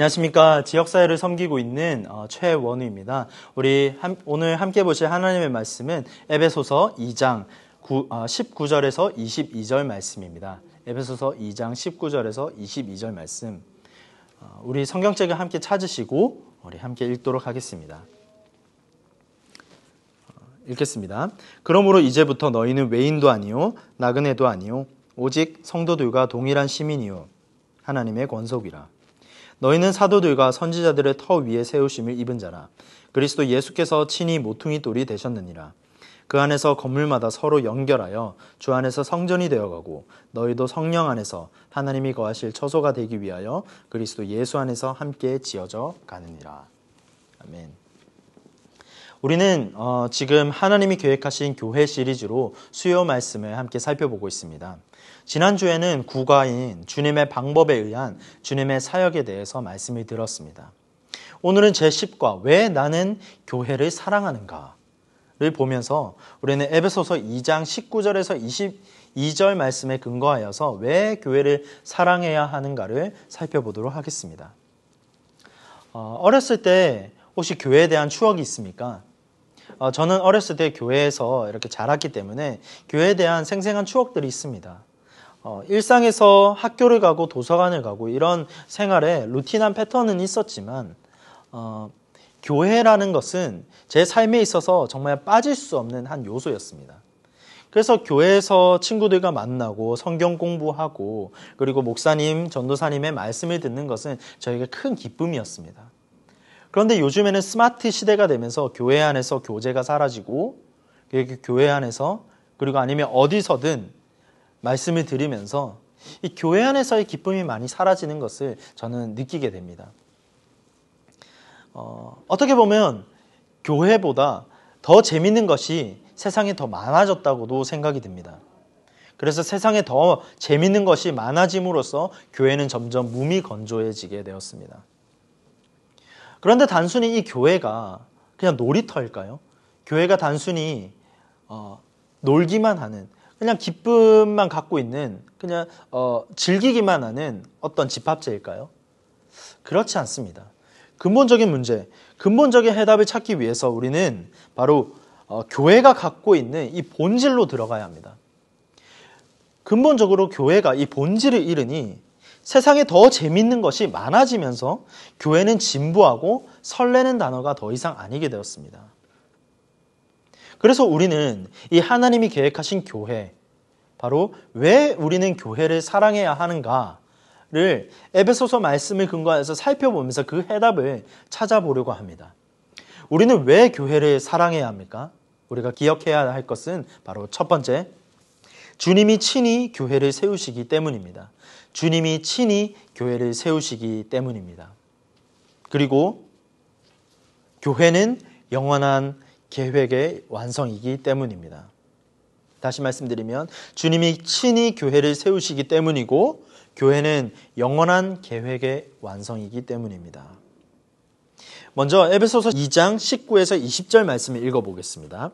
안녕하십니까. 지역사회를 섬기고 있는 어, 최원우입니다. 우리 오늘 함께 보실 하나님의 말씀은 에베소서 2장 19절에서 22절 말씀입니다. 에베소서 2장 19절에서 22절 말씀. 어, 우리 성경책을 함께 찾으시고 우리 함께 읽도록 하겠습니다. 어, 읽겠습니다. 그러므로 이제부터 너희는 외인도 아니요 나그네도 아니요 오직 성도들과 동일한 시민이요 하나님의 권속이라. 너희는 사도들과 선지자들의 터 위에 세우심을 입은 자라. 그리스도 예수께서 친히 모퉁이 돌이 되셨느니라. 그 안에서 건물마다 서로 연결하여 주 안에서 성전이 되어가고 너희도 성령 안에서 하나님이 거하실 처소가 되기 위하여 그리스도 예수 안에서 함께 지어져 가느니라. 아멘. 우리는 어, 지금 하나님이 계획하신 교회 시리즈로 수요 말씀을 함께 살펴보고 있습니다. 지난주에는 구가인 주님의 방법에 의한 주님의 사역에 대해서 말씀을 들었습니다. 오늘은 제10과 왜 나는 교회를 사랑하는가를 보면서 우리는 에베소서 2장 19절에서 22절 말씀에 근거하여서 왜 교회를 사랑해야 하는가를 살펴보도록 하겠습니다. 어, 어렸을 때 혹시 교회에 대한 추억이 있습니까? 어, 저는 어렸을 때 교회에서 이렇게 자랐기 때문에 교회에 대한 생생한 추억들이 있습니다. 어, 일상에서 학교를 가고 도서관을 가고 이런 생활에 루틴한 패턴은 있었지만 어, 교회라는 것은 제 삶에 있어서 정말 빠질 수 없는 한 요소였습니다. 그래서 교회에서 친구들과 만나고 성경 공부하고 그리고 목사님, 전도사님의 말씀을 듣는 것은 저에게 큰 기쁨이었습니다. 그런데 요즘에는 스마트 시대가 되면서 교회 안에서 교제가 사라지고 교회 안에서 그리고 아니면 어디서든 말씀을 드리면서 이 교회 안에서의 기쁨이 많이 사라지는 것을 저는 느끼게 됩니다. 어, 어떻게 보면 교회보다 더 재밌는 것이 세상에 더 많아졌다고도 생각이 듭니다. 그래서 세상에 더 재밌는 것이 많아짐으로써 교회는 점점 무미 건조해지게 되었습니다. 그런데 단순히 이 교회가 그냥 놀이터일까요? 교회가 단순히 어, 놀기만 하는 그냥 기쁨만 갖고 있는 그냥 어, 즐기기만 하는 어떤 집합체일까요? 그렇지 않습니다. 근본적인 문제, 근본적인 해답을 찾기 위해서 우리는 바로 어, 교회가 갖고 있는 이 본질로 들어가야 합니다. 근본적으로 교회가 이 본질을 잃으니 세상에 더 재밌는 것이 많아지면서 교회는 진부하고 설레는 단어가 더 이상 아니게 되었습니다. 그래서 우리는 이 하나님이 계획하신 교회, 바로 왜 우리는 교회를 사랑해야 하는가를 에베소서 말씀을 근거해서 살펴보면서 그 해답을 찾아보려고 합니다. 우리는 왜 교회를 사랑해야 합니까? 우리가 기억해야 할 것은 바로 첫 번째, 주님이 친히 교회를 세우시기 때문입니다. 주님이 친히 교회를 세우시기 때문입니다. 그리고 교회는 영원한 계획의 완성이기 때문입니다. 다시 말씀드리면 주님이 친히 교회를 세우시기 때문이고 교회는 영원한 계획의 완성이기 때문입니다. 먼저 에베소서 2장 19에서 20절 말씀을 읽어보겠습니다.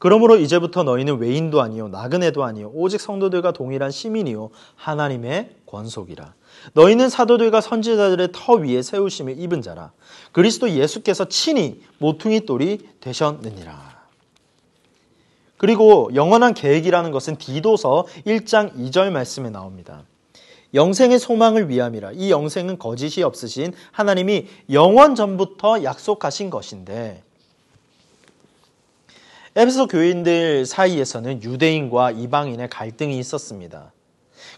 그러므로 이제부터 너희는 외인도 아니요 나그네도 아니요 오직 성도들과 동일한 시민이요 하나님의 권속이라. 너희는 사도들과 선지자들의 터 위에 세우심을 입은 자라. 그리스도 예수께서 친히 모퉁이 돌이 되셨느니라. 그리고 영원한 계획이라는 것은 디도서 1장 2절 말씀에 나옵니다. 영생의 소망을 위함이라. 이 영생은 거짓이 없으신 하나님이 영원 전부터 약속하신 것인데 에베소 교인들 사이에서는 유대인과 이방인의 갈등이 있었습니다.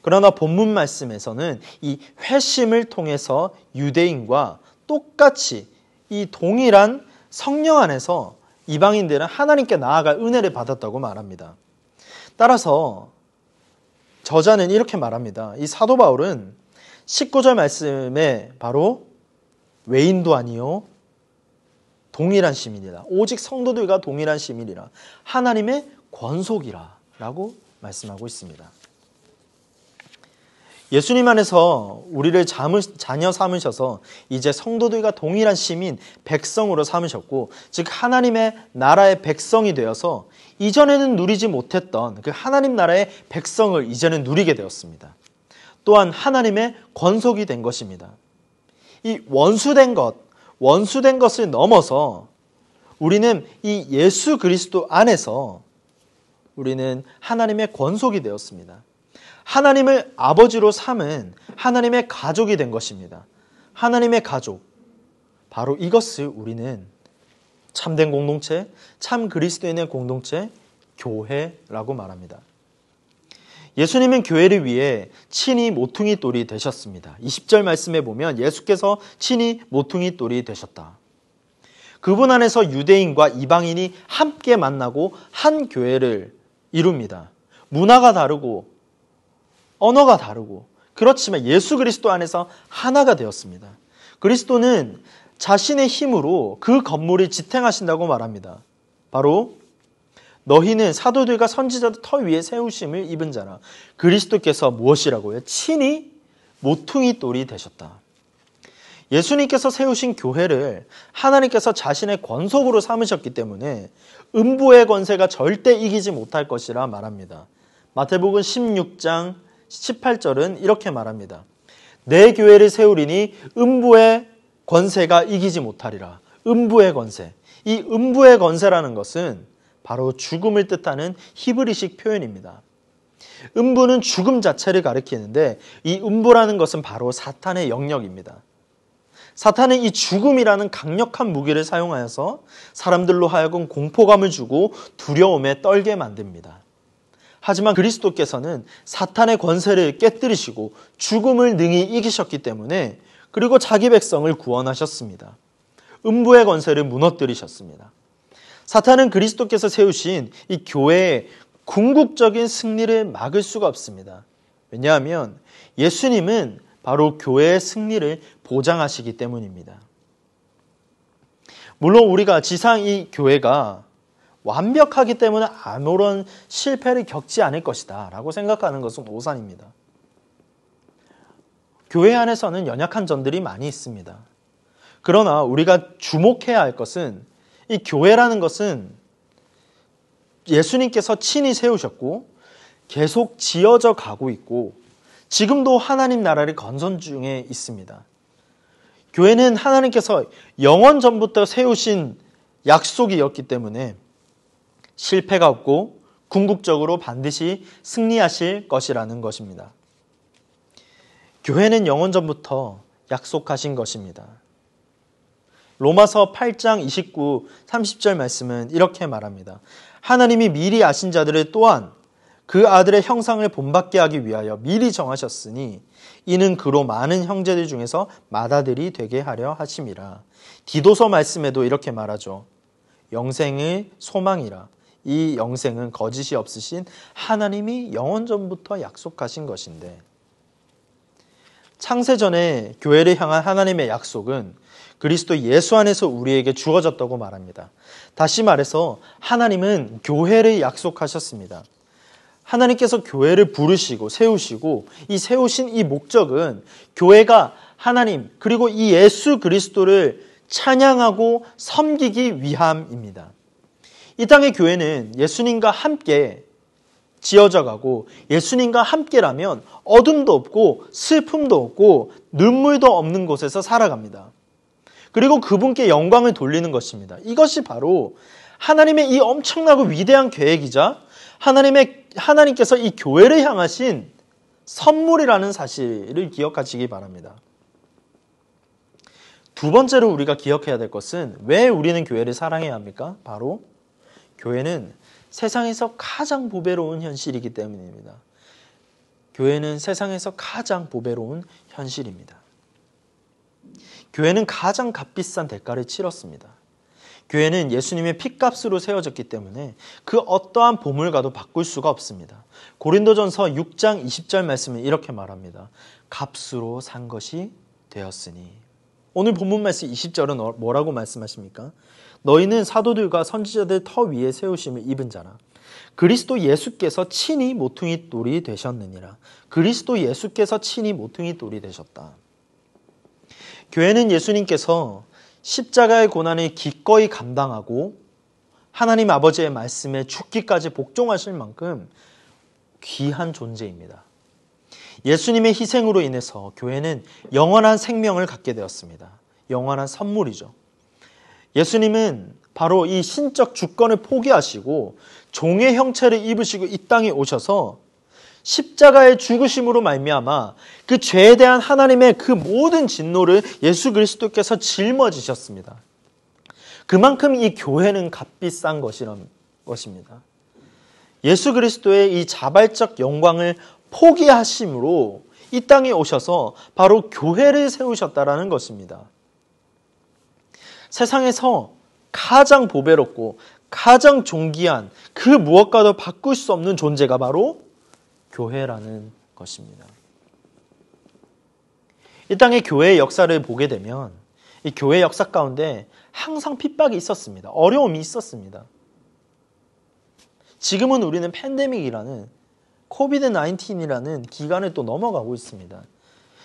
그러나 본문 말씀에서는 이 회심을 통해서 유대인과 똑같이 이 동일한 성령 안에서 이방인들은 하나님께 나아갈 은혜를 받았다고 말합니다. 따라서 저자는 이렇게 말합니다. 이 사도 바울은 19절 말씀에 바로 외인도 아니요 동일한 시민이다 오직 성도들과 동일한 시민이라 하나님의 권속이라라고 말씀하고 있습니다. 예수님 안에서 우리를 자녀 삼으셔서 이제 성도들과 동일한 시민, 백성으로 삼으셨고, 즉 하나님의 나라의 백성이 되어서 이전에는 누리지 못했던 그 하나님 나라의 백성을 이제는 누리게 되었습니다. 또한 하나님의 권속이 된 것입니다. 이 원수된 것, 원수된 것을 넘어서 우리는 이 예수 그리스도 안에서 우리는 하나님의 권속이 되었습니다. 하나님을 아버지로 삼은 하나님의 가족이 된 것입니다. 하나님의 가족. 바로 이것을 우리는 참된 공동체, 참 그리스도인의 공동체, 교회라고 말합니다. 예수님은 교회를 위해 친히 모퉁이 돌이 되셨습니다. 20절 말씀에 보면 예수께서 친히 모퉁이 돌이 되셨다. 그분 안에서 유대인과 이방인이 함께 만나고 한 교회를 이룹니다. 문화가 다르고 언어가 다르고 그렇지만 예수 그리스도 안에서 하나가 되었습니다. 그리스도는 자신의 힘으로 그 건물을 지탱하신다고 말합니다. 바로 너희는 사도들과 선지자도 터 위에 세우심을 입은 자라. 그리스도께서 무엇이라고요? 친히 모퉁이 돌이 되셨다. 예수님께서 세우신 교회를 하나님께서 자신의 권속으로 삼으셨기 때문에 음부의 권세가 절대 이기지 못할 것이라 말합니다. 마태복음 16장 18절은 이렇게 말합니다. 내 교회를 세우리니 음부의 권세가 이기지 못하리라. 음부의 권세. 이 음부의 권세라는 것은 바로 죽음을 뜻하는 히브리식 표현입니다. 음부는 죽음 자체를 가리키는데 이 음부라는 것은 바로 사탄의 영역입니다. 사탄은 이 죽음이라는 강력한 무기를 사용하여서 사람들로 하여금 공포감을 주고 두려움에 떨게 만듭니다. 하지만 그리스도께서는 사탄의 권세를 깨뜨리시고 죽음을 능히 이기셨기 때문에 그리고 자기 백성을 구원하셨습니다. 음부의 권세를 무너뜨리셨습니다. 사탄은 그리스도께서 세우신 이 교회의 궁극적인 승리를 막을 수가 없습니다. 왜냐하면 예수님은 바로 교회의 승리를 보장하시기 때문입니다. 물론 우리가 지상 이 교회가 완벽하기 때문에 아무런 실패를 겪지 않을 것이다 라고 생각하는 것은 오산입니다. 교회 안에서는 연약한 점들이 많이 있습니다. 그러나 우리가 주목해야 할 것은 이 교회라는 것은 예수님께서 친히 세우셨고 계속 지어져 가고 있고 지금도 하나님 나라를 건선 중에 있습니다. 교회는 하나님께서 영원 전부터 세우신 약속이었기 때문에 실패가 없고 궁극적으로 반드시 승리하실 것이라는 것입니다. 교회는 영원 전부터 약속하신 것입니다. 로마서 8장 29, 30절 말씀은 이렇게 말합니다. 하나님이 미리 아신 자들을 또한 그 아들의 형상을 본받게 하기 위하여 미리 정하셨으니 이는 그로 많은 형제들 중에서 마다들이 되게 하려 하심이라. 디도서 말씀에도 이렇게 말하죠. 영생의 소망이라. 이 영생은 거짓이 없으신 하나님이 영원 전부터 약속하신 것인데 창세전에 교회를 향한 하나님의 약속은 그리스도 예수 안에서 우리에게 주어졌다고 말합니다. 다시 말해서 하나님은 교회를 약속하셨습니다. 하나님께서 교회를 부르시고 세우시고 이 세우신 이 목적은 교회가 하나님 그리고 이 예수 그리스도를 찬양하고 섬기기 위함입니다. 이 땅의 교회는 예수님과 함께 지어져 가고 예수님과 함께라면 어둠도 없고 슬픔도 없고 눈물도 없는 곳에서 살아갑니다. 그리고 그분께 영광을 돌리는 것입니다. 이것이 바로 하나님의 이 엄청나고 위대한 계획이자 하나님의 하나님께서 이 교회를 향하신 선물이라는 사실을 기억하시기 바랍니다. 두 번째로 우리가 기억해야 될 것은 왜 우리는 교회를 사랑해야 합니까? 바로 교회는 세상에서 가장 보배로운 현실이기 때문입니다. 교회는 세상에서 가장 보배로운 현실입니다. 교회는 가장 값비싼 대가를 치렀습니다. 교회는 예수님의 핏값으로 세워졌기 때문에 그 어떠한 보물과도 바꿀 수가 없습니다. 고린도전서 6장 20절 말씀은 이렇게 말합니다. 값으로 산 것이 되었으니. 오늘 본문 말씀 20절은 어, 뭐라고 말씀하십니까? 너희는 사도들과 선지자들 터 위에 세우심을 입은 자라. 그리스도 예수께서 친히 모퉁이 돌이 되셨느니라. 그리스도 예수께서 친히 모퉁이 돌이 되셨다. 교회는 예수님께서 십자가의 고난을 기꺼이 감당하고 하나님 아버지의 말씀에 죽기까지 복종하실 만큼 귀한 존재입니다. 예수님의 희생으로 인해서 교회는 영원한 생명을 갖게 되었습니다. 영원한 선물이죠. 예수님은 바로 이 신적 주권을 포기하시고 종의 형체를 입으시고 이 땅에 오셔서 십자가의 죽으심으로 말미암아 그 죄에 대한 하나님의 그 모든 진노를 예수 그리스도께서 짊어지셨습니다. 그만큼 이 교회는 값비싼 것이란 것입니다. 예수 그리스도의 이 자발적 영광을 포기하심으로 이 땅에 오셔서 바로 교회를 세우셨다라는 것입니다. 세상에서 가장 보배롭고 가장 존귀한 그 무엇과도 바꿀 수 없는 존재가 바로 교회라는 것입니다. 이 땅의 교회의 역사를 보게 되면 이 교회 역사 가운데 항상 핍박이 있었습니다. 어려움이 있었습니다. 지금은 우리는 팬데믹이라는 코비드 19이라는 기간을 또 넘어가고 있습니다.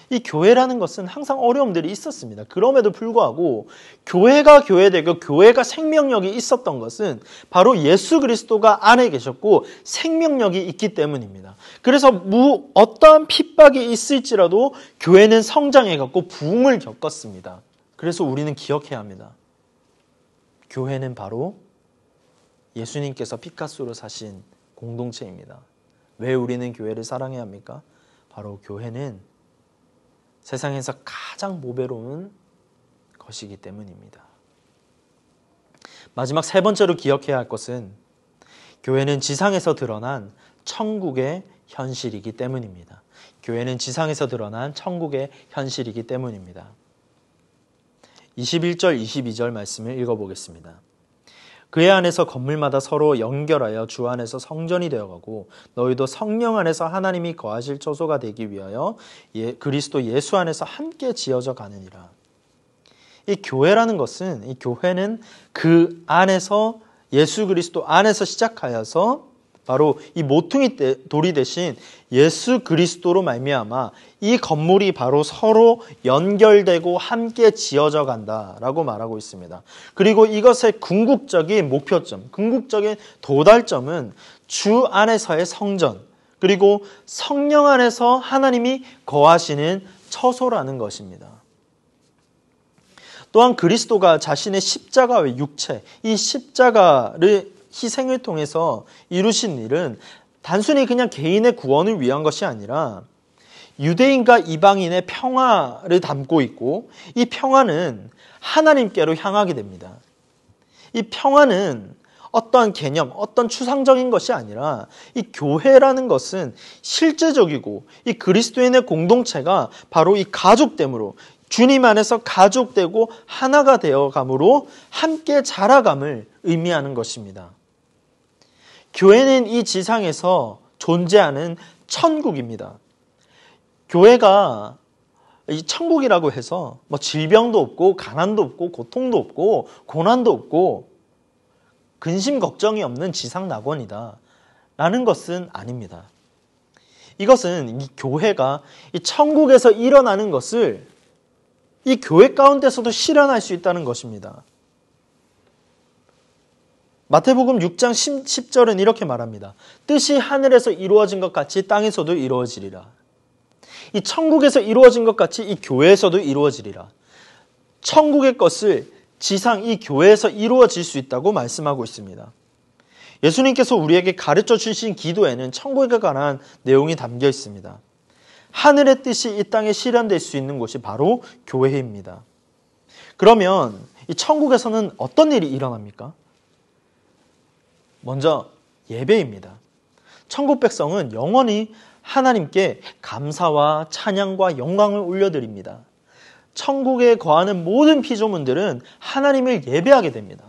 이 교회라는 것은 항상 어려움들이 있었습니다. 그럼에도 불구하고 교회가 교회되고 교회가 생명력이 있었던 것은 바로 예수 그리스도가 안에 계셨고 생명력이 있기 때문입니다. 그래서 무 어떠한 핍박이 있을지라도 교회는 성장해 갖고 부흥을 겪었습니다. 그래서 우리는 기억해야 합니다. 교회는 바로 예수님께서 피카소로 사신 공동체입니다. 왜 우리는 교회를 사랑해야 합니까? 바로 교회는 세상에서 가장 모배로운 것이기 때문입니다. 마지막 세 번째로 기억해야 할 것은 교회는 지상에서 드러난 천국의 현실이기 때문입니다. 교회는 지상에서 드러난 천국의 현실이기 때문입니다. 21절, 22절 말씀을 읽어보겠습니다. 그의 안에서 건물마다 서로 연결하여 주 안에서 성전이 되어가고 너희도 성령 안에서 하나님이 거하실 처소가 되기 위하여 예, 그리스도 예수 안에서 함께 지어져 가느니라. 이 교회라는 것은 이 교회는 그 안에서 예수 그리스도 안에서 시작하여서 바로 이 모퉁이 돌이 대신 예수 그리스도로 말미암아 이 건물이 바로 서로 연결되고 함께 지어져 간다라고 말하고 있습니다. 그리고 이것의 궁극적인 목표점, 궁극적인 도달점은 주 안에서의 성전, 그리고 성령 안에서 하나님이 거하시는 처소라는 것입니다. 또한 그리스도가 자신의 십자가의 육체, 이 십자가를 희생을 통해서 이루신 일은 단순히 그냥 개인의 구원을 위한 것이 아니라 유대인과 이방인의 평화를 담고 있고 이 평화는 하나님께로 향하게 됩니다. 이 평화는 어떠한 개념, 어떤 추상적인 것이 아니라 이 교회라는 것은 실제적이고 이 그리스도인의 공동체가 바로 이 가족됨으로 주님 안에서 가족되고 하나가 되어감으로 함께 자라감을 의미하는 것입니다. 교회는 이 지상에서 존재하는 천국입니다. 교회가 이 천국이라고 해서 뭐 질병도 없고 가난도 없고 고통도 없고 고난도 없고 근심 걱정이 없는 지상 낙원이다. 라는 것은 아닙니다. 이것은 이 교회가 이 천국에서 일어나는 것을 이 교회 가운데서도 실현할 수 있다는 것입니다. 마태복음 6장 10절은 이렇게 말합니다. 뜻이 하늘에서 이루어진 것 같이 땅에서도 이루어지리라. 이 천국에서 이루어진 것 같이 이 교회에서도 이루어지리라. 천국의 것을 지상 이 교회에서 이루어질 수 있다고 말씀하고 있습니다. 예수님께서 우리에게 가르쳐 주신 기도에는 천국에 관한 내용이 담겨 있습니다. 하늘의 뜻이 이 땅에 실현될 수 있는 곳이 바로 교회입니다. 그러면 이 천국에서는 어떤 일이 일어납니까? 먼저 예배입니다. 천국 백성은 영원히 하나님께 감사와 찬양과 영광을 올려드립니다. 천국에 거하는 모든 피조물들은 하나님을 예배하게 됩니다.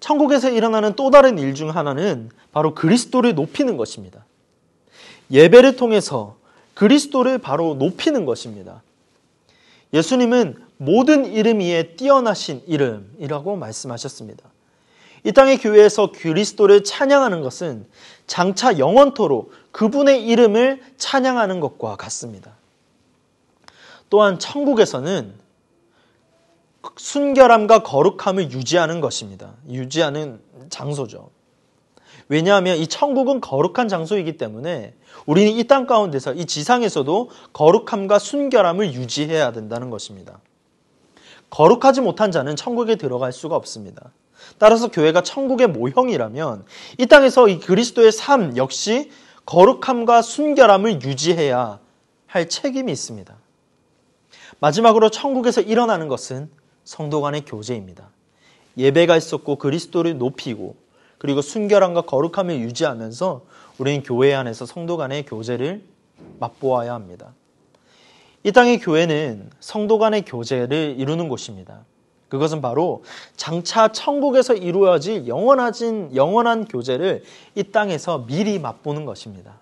천국에서 일어나는 또 다른 일 중 하나는 바로 그리스도를 높이는 것입니다. 예배를 통해서 그리스도를 바로 높이는 것입니다. 예수님은 모든 이름 위에 뛰어나신 이름이라고 말씀하셨습니다. 이 땅의 교회에서 그리스도를 찬양하는 것은 장차 영원토록 그분의 이름을 찬양하는 것과 같습니다. 또한 천국에서는 순결함과 거룩함을 유지하는 것입니다. 유지하는 장소죠. 왜냐하면 이 천국은 거룩한 장소이기 때문에 우리는 이 땅 가운데서 이 지상에서도 거룩함과 순결함을 유지해야 된다는 것입니다. 거룩하지 못한 자는 천국에 들어갈 수가 없습니다. 따라서 교회가 천국의 모형이라면 이 땅에서 이 그리스도의 삶 역시 거룩함과 순결함을 유지해야 할 책임이 있습니다. 마지막으로 천국에서 일어나는 것은 성도 간의 교제입니다. 예배가 있었고 그리스도를 높이고 그리고 순결함과 거룩함을 유지하면서 우리는 교회 안에서 성도 간의 교제를 맛보아야 합니다. 이 땅의 교회는 성도 간의 교제를 이루는 곳입니다. 그것은 바로 장차 천국에서 이루어질 영원하진, 영원한 교제를 이 땅에서 미리 맛보는 것입니다.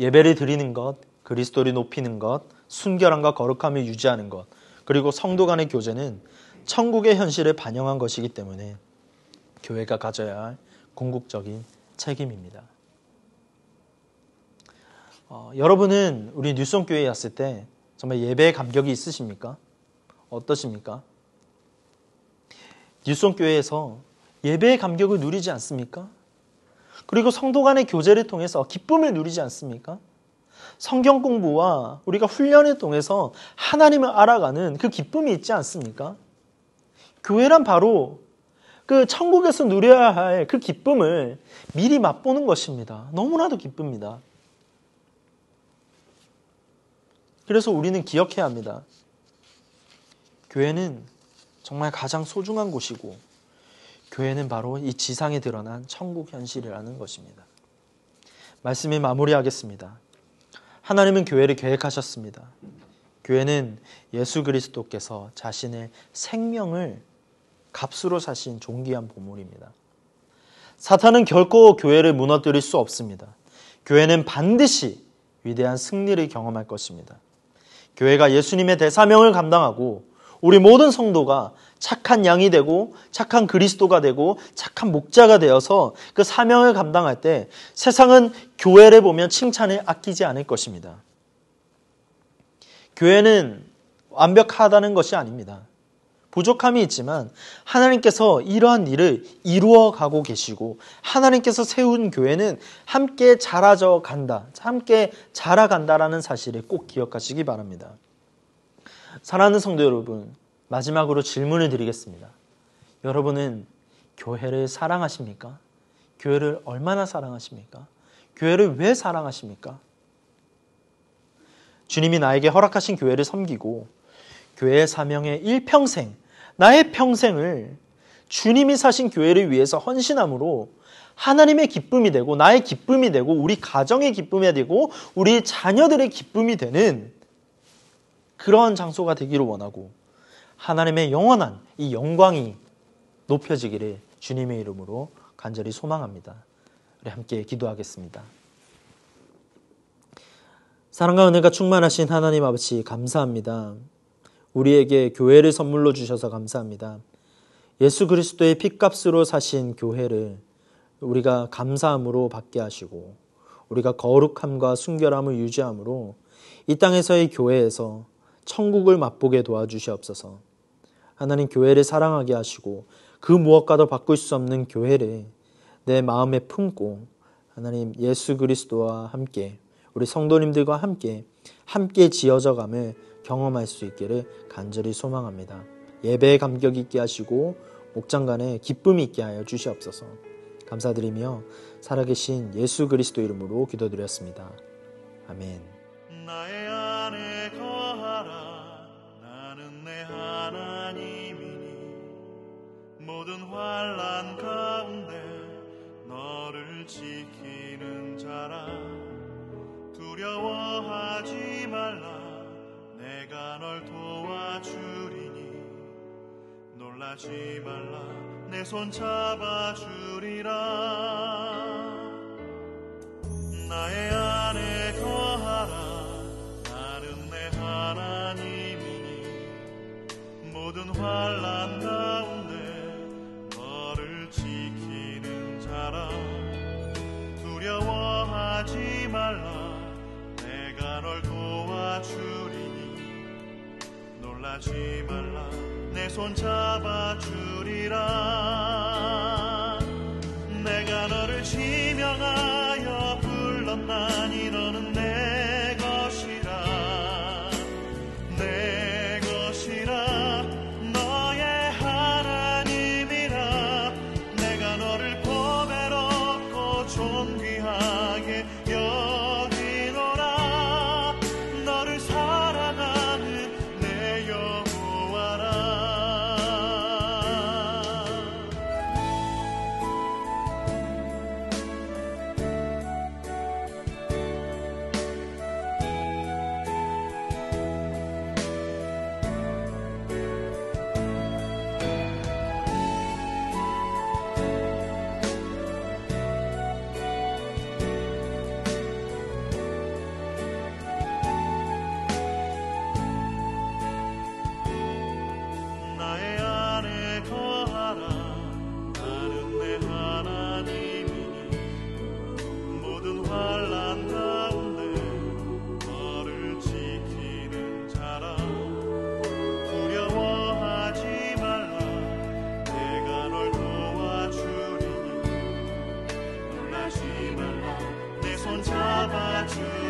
예배를 드리는 것, 그리스도를 높이는 것, 순결함과 거룩함을 유지하는 것, 그리고 성도 간의 교제는 천국의 현실을 반영한 것이기 때문에 교회가 가져야 할 궁극적인 책임입니다. 어, 여러분은 우리 뉴스교회에 왔을 때 정말 예배의 감격이 있으십니까? 어떠십니까? 뉴스교회에서 예배의 감격을 누리지 않습니까? 그리고 성도 간의 교제를 통해서 기쁨을 누리지 않습니까? 성경 공부와 우리가 훈련을 통해서 하나님을 알아가는 그 기쁨이 있지 않습니까? 교회란 바로 그 천국에서 누려야 할 그 기쁨을 미리 맛보는 것입니다. 너무나도 기쁩니다. 그래서 우리는 기억해야 합니다. 교회는 정말 가장 소중한 곳이고 교회는 바로 이 지상에 드러난 천국 현실이라는 것입니다. 말씀을 마무리하겠습니다. 하나님은 교회를 계획하셨습니다. 교회는 예수 그리스도께서 자신의 생명을 값으로 사신 존귀한 보물입니다. 사탄은 결코 교회를 무너뜨릴 수 없습니다. 교회는 반드시 위대한 승리를 경험할 것입니다. 교회가 예수님의 대사명을 감당하고 우리 모든 성도가 착한 양이 되고 착한 그리스도가 되고 착한 목자가 되어서 그 사명을 감당할 때 세상은 교회를 보면 칭찬을 아끼지 않을 것입니다. 교회는 완벽하다는 것이 아닙니다. 부족함이 있지만 하나님께서 이러한 일을 이루어 가고 계시고 하나님께서 세운 교회는 함께 자라져 간다, 함께 자라간다라는 사실을 꼭 기억하시기 바랍니다. 사랑하는 성도 여러분, 마지막으로 질문을 드리겠습니다. 여러분은 교회를 사랑하십니까? 교회를 얼마나 사랑하십니까? 교회를 왜 사랑하십니까? 주님이 나에게 허락하신 교회를 섬기고 교회의 사명의 일평생, 나의 평생을 주님이 사신 교회를 위해서 헌신함으로 하나님의 기쁨이 되고 나의 기쁨이 되고 우리 가정의 기쁨이 되고 우리 자녀들의 기쁨이 되는 그러한 장소가 되기를 원하고 하나님의 영원한 이 영광이 높여지기를 주님의 이름으로 간절히 소망합니다. 우리 함께 기도하겠습니다. 사랑과 은혜가 충만하신 하나님 아버지 감사합니다. 우리에게 교회를 선물로 주셔서 감사합니다. 예수 그리스도의 핏값으로 사신 교회를 우리가 감사함으로 받게 하시고 우리가 거룩함과 순결함을 유지함으로 이 땅에서의 교회에서 천국을 맛보게 도와주시옵소서. 하나님 교회를 사랑하게 하시고 그 무엇과도 바꿀 수 없는 교회를 내 마음에 품고 하나님 예수 그리스도와 함께 우리 성도님들과 함께 함께 지어져 감을 경험할 수 있기를 간절히 소망합니다. 예배의 감격 있게 하시고 목장간에 기쁨이 있게 하여 주시옵소서. 감사드리며 살아계신 예수 그리스도 이름으로 기도드렸습니다. 아멘. 모든 환란 가운데 너를 지키는 자라 두려워하지 말라 내가 널 도와주리니 놀라지 말라 내 손 잡아주리라 나의 안에 거하라 나는 내 하나님이니 모든 환란 가운데 떠지 말라 내 손 잡아주리라 내가 너를 지명하여 불렀나니 너는 Jesus.